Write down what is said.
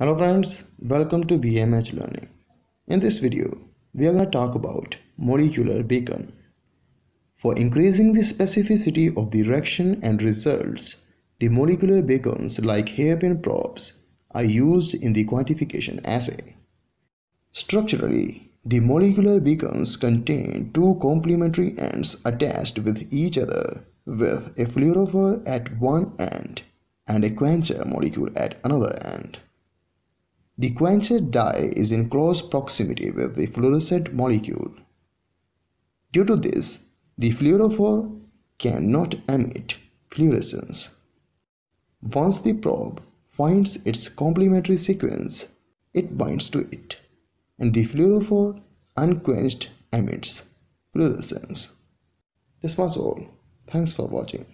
Hello friends, welcome to BMH Learning. In this video, we are going to talk about molecular beacon. For increasing the specificity of the reaction and results, the molecular beacons like hairpin probes are used in the quantification assay. Structurally, the molecular beacons contain two complementary ends attached with each other with a fluorophore at one end and a quencher molecule at another end. The quenched dye is in close proximity with the fluorescent molecule. Due to this, the fluorophore cannot emit fluorescence. Once the probe finds its complementary sequence, it binds to it, and the fluorophore unquenched emits fluorescence. This was all. Thanks for watching.